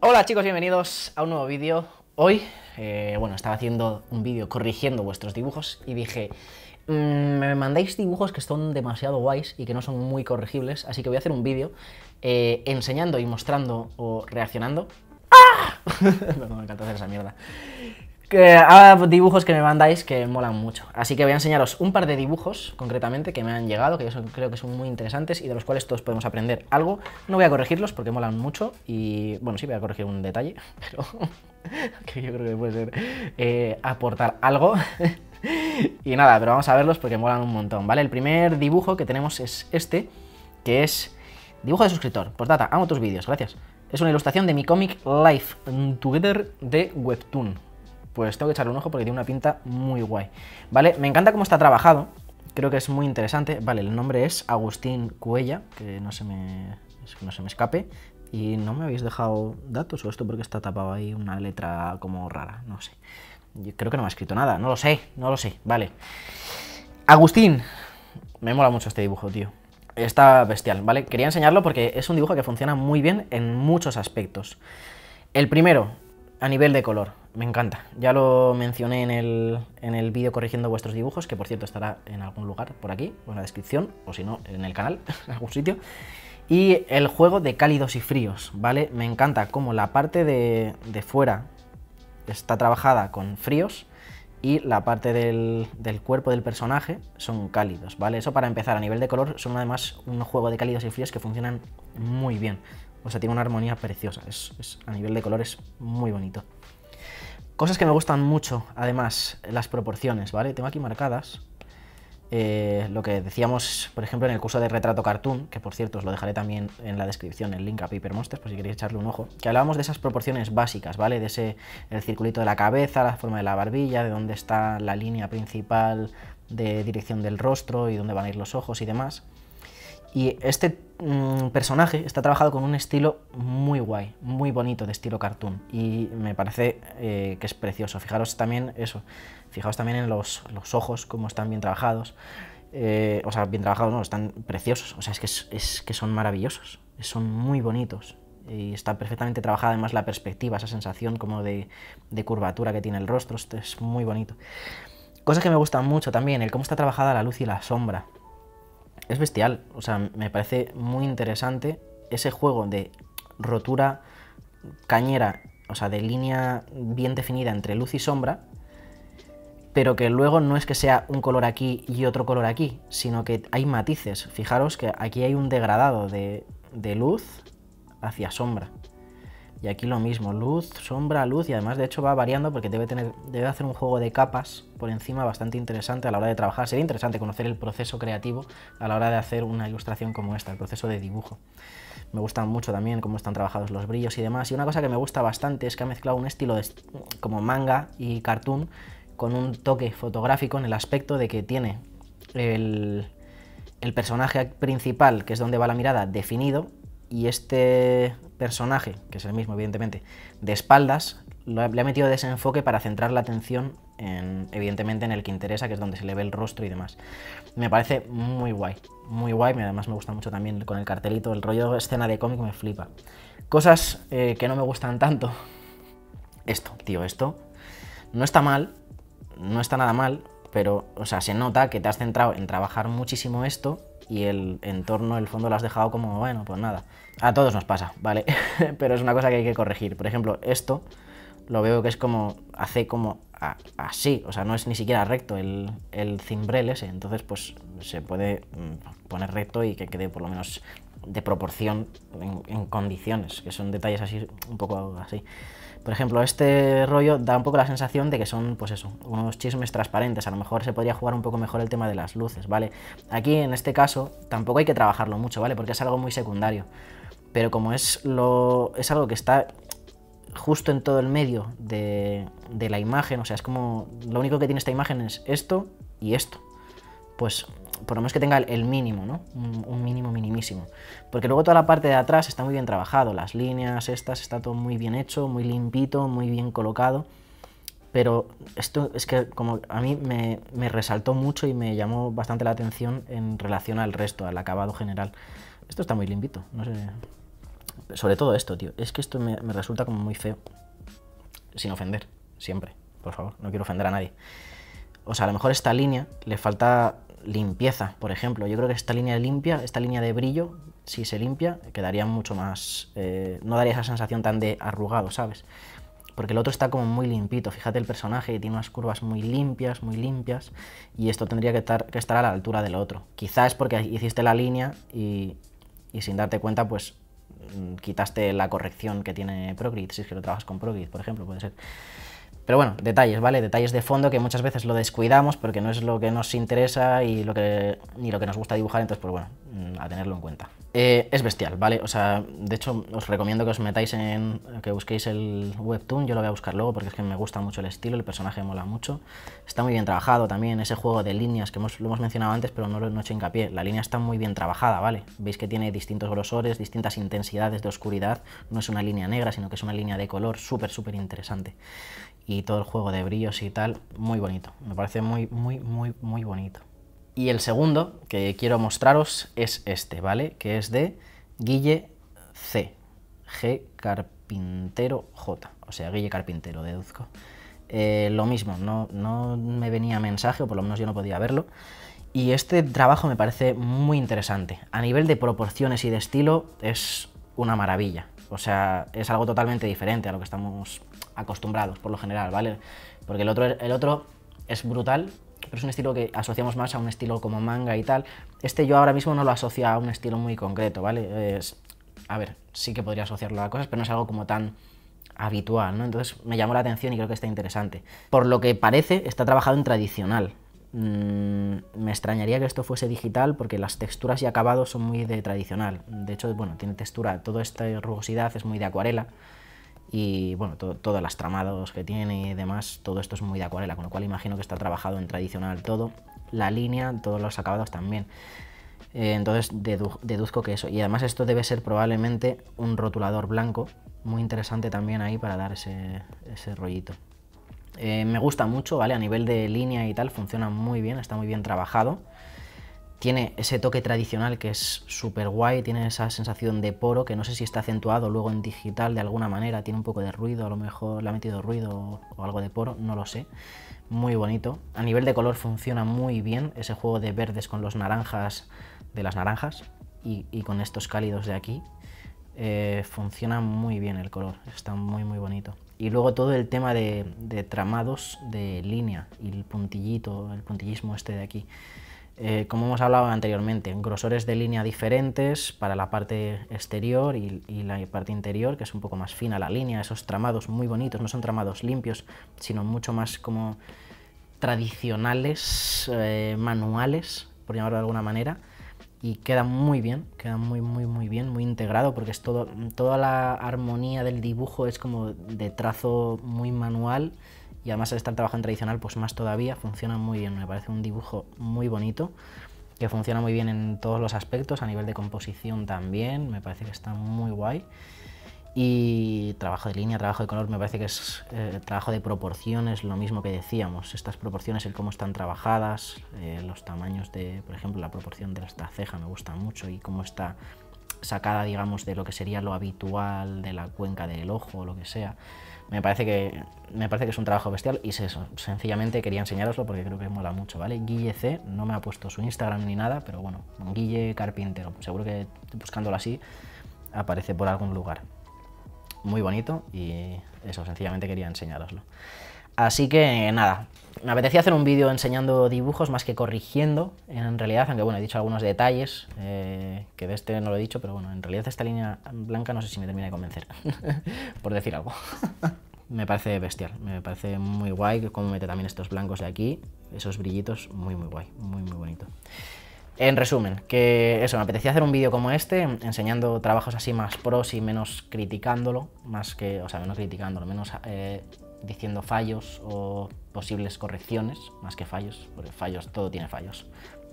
Hola chicos, bienvenidos a un nuevo vídeo. Hoy, eh, bueno, estaba haciendo un vídeo corrigiendo vuestros dibujos y dije, mm, me mandáis dibujos que son demasiado guays y que no son muy corregibles, así que voy a hacer un vídeo eh, enseñando y mostrando o reaccionando. ¡Ah! no, me encanta hacer esa mierda que, a dibujos que me mandáis que molan mucho. Así que voy a enseñaros un par de dibujos, concretamente, que me han llegado, que yo creo que son muy interesantes y de los cuales todos podemos aprender algo. No voy a corregirlos porque molan mucho y, bueno, sí voy a corregir un detalle, pero que yo creo que puede ser eh, aportar algo. y nada, pero vamos a verlos porque molan un montón, ¿vale? El primer dibujo que tenemos es este, que es dibujo de suscriptor. Postdata, amo tus vídeos, gracias. Es una ilustración de mi cómic Life Together de Webtoon, pues tengo que echarle un ojo porque tiene una pinta muy guay, ¿vale? Me encanta cómo está trabajado, creo que es muy interesante. Vale, el nombre es Agustín Cuella, que no se me, no se me escape. Y no me habéis dejado datos o esto porque está tapado ahí una letra como rara, no sé. creo que no me ha escrito nada, no lo sé, no lo sé, vale. Agustín, me mola mucho este dibujo, tío está bestial, ¿vale? Quería enseñarlo porque es un dibujo que funciona muy bien en muchos aspectos. El primero, a nivel de color, me encanta. Ya lo mencioné en el, vídeo corrigiendo vuestros dibujos, que por cierto estará en algún lugar por aquí, o en la descripción, o si no, en el canal, en algún sitio. Y el juego de cálidos y fríos, ¿vale? Me encanta cómo la parte de, de fuera está trabajada con fríos y la parte del, cuerpo del personaje son cálidos, ¿vale? Eso para empezar, a nivel de color son además un juego de cálidos y fríos que funcionan muy bien. O sea, tiene una armonía preciosa, es, a nivel de color es muy bonito. Cosas que me gustan mucho, además, las proporciones, ¿vale? Tengo aquí marcadas eh, lo que decíamos, por ejemplo, en el curso de retrato cartoon, que por cierto os lo dejaré también en la descripción, el link a Paper Monsters, por si queréis echarle un ojo, que hablábamos de esas proporciones básicas, ¿vale? De ese, el circulito de la cabeza, la forma de la barbilla, de dónde está la línea principal de dirección del rostro y dónde van a ir los ojos y demás. Y este mm, personaje está trabajado con un estilo muy guay, muy bonito de estilo cartoon. Y me parece eh, que es precioso. Fijaros también eso, Fijaos también en los, ojos, cómo están bien trabajados. Eh, o sea, bien trabajados, no, están preciosos. O sea, es que, es, que son maravillosos, son muy bonitos. Y está perfectamente trabajada además la perspectiva, esa sensación como de, curvatura que tiene el rostro, Esto es muy bonito. Cosa que me gusta mucho también, el cómo está trabajada la luz y la sombra. Es bestial, o sea, me parece muy interesante ese juego de rotura cañera, o sea, de línea bien definida entre luz y sombra, pero que luego no es que sea un color aquí y otro color aquí, sino que hay matices. Fijaros que aquí hay un degradado de, luz hacia sombra. Y aquí lo mismo, luz, sombra, luz, y además de hecho va variando porque debe, tener, debe hacer un juego de capas por encima bastante interesante a la hora de trabajar. Sería interesante conocer el proceso creativo a la hora de hacer una ilustración como esta, el proceso de dibujo. Me gustan mucho también cómo están trabajados los brillos y demás. Y una cosa que me gusta bastante es que ha mezclado un estilo de, como manga y cartoon con un toque fotográfico en el aspecto de que tiene el, personaje principal, que es donde va la mirada, definido, y este personaje, que es el mismo evidentemente, de espaldas, lo le ha metido desenfoque para centrar la atención en, evidentemente en el que interesa, que es donde se le ve el rostro y demás. Me parece muy guay, muy guay, además me gusta mucho también con el cartelito, el rollo escena de cómic me flipa. Cosas eh, que no me gustan tanto. Esto, tío, esto no está mal, no está nada mal, pero, o sea, se nota que te has centrado en trabajar muchísimo esto y el entorno, el fondo lo has dejado como, bueno, pues nada. A todos nos pasa, ¿vale? pero es una cosa que hay que corregir. Por ejemplo, esto lo veo que es como, hace como así, o sea, no es ni siquiera recto el, el cimbrel ese, entonces pues se puede mm, poner recto y que quede por lo menos de proporción en, condiciones, que son detalles así, un poco así. Por ejemplo, este rollo da un poco la sensación de que son, pues eso, unos chismes transparentes. A lo mejor se podría jugar un poco mejor el tema de las luces, ¿vale? Aquí, en este caso, tampoco hay que trabajarlo mucho, ¿vale? Porque es algo muy secundario. Pero como es, lo, es algo que está justo en todo el medio de, de la imagen, o sea, es como, lo único que tiene esta imagen es esto y esto pues por lo menos que tenga el mínimo, ¿no? Un, mínimo minimísimo. Porque luego toda la parte de atrás está muy bien trabajado, las líneas estas, está todo muy bien hecho, muy limpito, muy bien colocado. Pero esto es que como a mí me, resaltó mucho y me llamó bastante la atención en relación al resto, al acabado general. Esto está muy limpito, no sé. Sobre todo esto, tío. Es que esto me, me resulta como muy feo. Sin ofender, siempre, por favor. No quiero ofender a nadie. O sea, a lo mejor esta línea le falta limpieza, por ejemplo. Yo creo que esta línea limpia, esta línea de brillo, si se limpia, quedaría mucho más... Eh, no daría esa sensación tan de arrugado, ¿sabes? Porque el otro está como muy limpito, fíjate el personaje, y tiene unas curvas muy limpias, muy limpias, y esto tendría que estar, que estar a la altura del otro. Quizás porque hiciste la línea y, sin darte cuenta, pues mm, quitaste la corrección que tiene Procreate, si es que lo trabajas con Procreate, por ejemplo, puede ser. Pero bueno, detalles, ¿vale? Detalles de fondo que muchas veces lo descuidamos porque no es lo que nos interesa y lo que, ni lo que nos gusta dibujar, entonces pues bueno, mm, a tenerlo en cuenta. Eh, es bestial, ¿vale? O sea, de hecho os recomiendo que os metáis en, que busquéis el webtoon, yo lo voy a buscar luego porque es que me gusta mucho el estilo, el personaje mola mucho. Está muy bien trabajado también, ese juego de líneas que lo hemos mencionado antes pero no lo he hecho hincapié, la línea está muy bien trabajada, ¿vale? Veis que tiene distintos grosores, distintas intensidades de oscuridad, no es una línea negra sino que es una línea de color súper, súper interesante y todo el juego de brillos y tal, muy bonito. Me parece muy, muy, muy, muy bonito. Y el segundo que quiero mostraros es este, ¿vale? Que es de Guille C. G. Carpintero J. O sea, Guille Carpintero, deduzco. Eh, lo mismo, no, no me venía mensaje, o por lo menos yo no podía verlo. Y este trabajo me parece muy interesante. A nivel de proporciones y de estilo es una maravilla. O sea, es algo totalmente diferente a lo que estamos acostumbrados por lo general, ¿vale? Porque el otro, el otro es brutal, pero es un estilo que asociamos más a un estilo como manga y tal. Este yo ahora mismo no lo asocio a un estilo muy concreto, ¿vale? a ver, sí que podría asociarlo a cosas, pero no es algo como tan habitual, ¿no? Entonces me llamó la atención y creo que está interesante. Por lo que parece, está trabajado en tradicional. Mm, me extrañaría que esto fuese digital porque las texturas y acabados son muy de tradicional. De hecho, bueno, tiene textura, toda esta rugosidad es muy de acuarela y bueno, todas las tramados que tiene y demás, todo esto es muy de acuarela, con lo cual imagino que está trabajado en tradicional todo, la línea, todos los acabados también. Eh, entonces deduzco que eso, y además esto debe ser probablemente un rotulador blanco, muy interesante también ahí para dar ese, rollito. Eh, me gusta mucho, ¿vale? A nivel de línea y tal, funciona muy bien, está muy bien trabajado. Tiene ese toque tradicional que es súper guay, tiene esa sensación de poro que no sé si está acentuado luego en digital de alguna manera, tiene un poco de ruido, a lo mejor le ha metido ruido o algo de poro, no lo sé. Muy bonito. A nivel de color funciona muy bien ese juego de verdes con los naranjas de las naranjas y, con estos cálidos de aquí. Eh, funciona muy bien el color, está muy muy bonito. Y luego todo el tema de, de tramados de línea y el puntillito, el puntillismo este de aquí. Eh, como hemos hablado anteriormente, grosores de línea diferentes para la parte exterior y, la parte interior, que es un poco más fina la línea, esos tramados muy bonitos, no son tramados limpios, sino mucho más como tradicionales, eh, manuales, por llamarlo de alguna manera, y queda muy bien, queda muy, muy, muy bien, muy integrado, porque es todo, toda la armonía del dibujo es como de trazo muy manual, y además al estar trabajando en tradicional, pues más todavía, funciona muy bien, me parece un dibujo muy bonito, que funciona muy bien en todos los aspectos, a nivel de composición también, me parece que está muy guay. Y trabajo de línea, trabajo de color, me parece que es eh, trabajo de proporciones, lo mismo que decíamos, estas proporciones, el cómo están trabajadas, eh, los tamaños de, por ejemplo, la proporción de esta ceja me gusta mucho y cómo está sacada, digamos, de lo que sería lo habitual de la cuenca del ojo o lo que sea. Me parece que, me parece que es un trabajo bestial y eso sencillamente quería enseñároslo porque creo que mola mucho, ¿vale? Guille C, no me ha puesto su Instagram ni nada, pero bueno, Guille Carpintero, seguro que buscándolo así aparece por algún lugar. Muy bonito y eso, sencillamente quería enseñároslo. Así que nada, me apetecía hacer un vídeo enseñando dibujos más que corrigiendo, en realidad, aunque bueno, he dicho algunos detalles, eh, que de este no lo he dicho, pero bueno, en realidad esta línea blanca no sé si me termina de convencer, por decir algo. me parece bestial, me parece muy guay cómo mete también estos blancos de aquí, esos brillitos, muy muy guay, muy muy bonito. En resumen, que eso, me apetecía hacer un vídeo como este, enseñando trabajos así más pros y menos criticándolo, más que, o sea, menos criticándolo, menos... Eh, diciendo fallos o posibles correcciones, más que fallos, porque fallos, todo tiene fallos.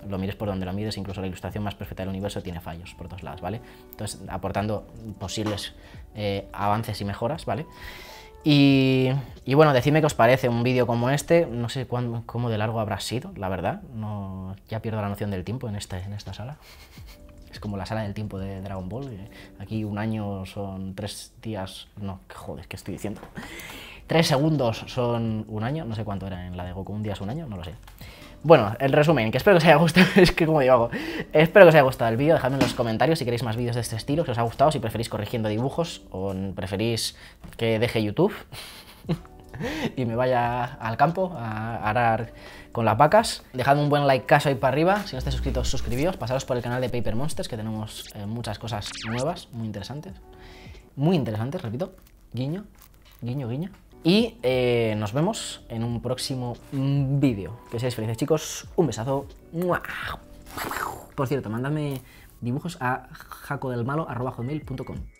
Lo mires por donde lo mires, incluso la ilustración más perfecta del universo tiene fallos por todos lados, ¿vale? Entonces, aportando posibles eh, avances y mejoras, ¿vale? Y, y, bueno, decidme qué os parece un vídeo como este. No sé cuán, cómo de largo habrá sido, la verdad. No, ya pierdo la noción del tiempo en, este, en esta sala. Es como la sala del tiempo de Dragon Ball. Aquí un año son tres días. No, joder, ¿qué estoy diciendo? Tres segundos son un año, no sé cuánto era en la de Goku, un día es un año, no lo sé. Bueno, el resumen, que espero que os haya gustado, es que como yo hago, espero que os haya gustado el vídeo, dejadme en los comentarios si queréis más vídeos de este estilo, si os ha gustado, si preferís corrigiendo dibujos o preferís que deje YouTube y me vaya al campo a arar con las vacas. Dejadme un buen like caso ahí para arriba, si no estáis suscritos, suscribíos, pasaros por el canal de Paper Monsters que tenemos eh, muchas cosas nuevas, muy interesantes, muy interesantes, repito, guiño, guiño, guiño. Y eh, nos vemos en un próximo mm, vídeo. Que seáis felices, chicos. Un besazo. Por cierto, mándame dibujos a jacodelmalo.com.